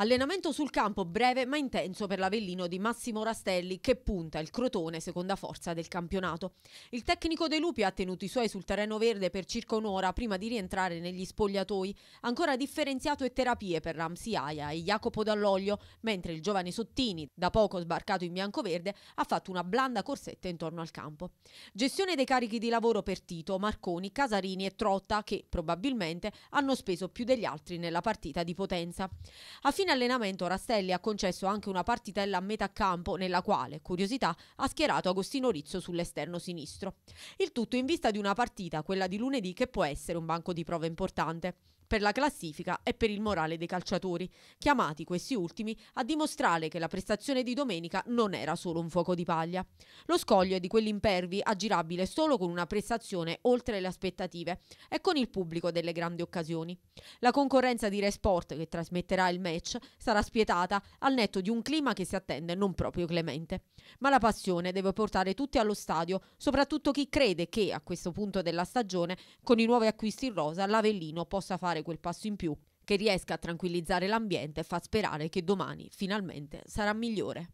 Allenamento sul campo breve ma intenso per l'Avellino di Massimo Rastelli che punta il Crotone seconda forza del campionato. Il tecnico De Lupi ha tenuto i suoi sul terreno verde per circa un'ora prima di rientrare negli spogliatoi, ancora differenziato e terapie per Ramsi Aia e Jacopo Dall'Oglio, mentre il giovane Sottini, da poco sbarcato in biancoverde, ha fatto una blanda corsetta intorno al campo. Gestione dei carichi di lavoro per Tito, Marconi, Casarini e Trotta che probabilmente hanno speso più degli altri nella partita di potenza. A fine in allenamento Rastelli ha concesso anche una partitella a metà campo nella quale, curiosità, ha schierato Agostino Rizzo sull'esterno sinistro. Il tutto in vista di una partita, quella di lunedì, che può essere un banco di prova importante per la classifica e per il morale dei calciatori, chiamati questi ultimi a dimostrare che la prestazione di domenica non era solo un fuoco di paglia. Lo scoglio è di quell'impervi aggirabile solo con una prestazione oltre le aspettative e con il pubblico delle grandi occasioni. La concorrenza di Re Sport che trasmetterà il match sarà spietata al netto di un clima che si attende non proprio clemente. Ma la passione deve portare tutti allo stadio, soprattutto chi crede che a questo punto della stagione con i nuovi acquisti in rosa l'Avellino possa fare fare quel passo in più che riesca a tranquillizzare l'ambiente e fa sperare che domani finalmente sarà migliore.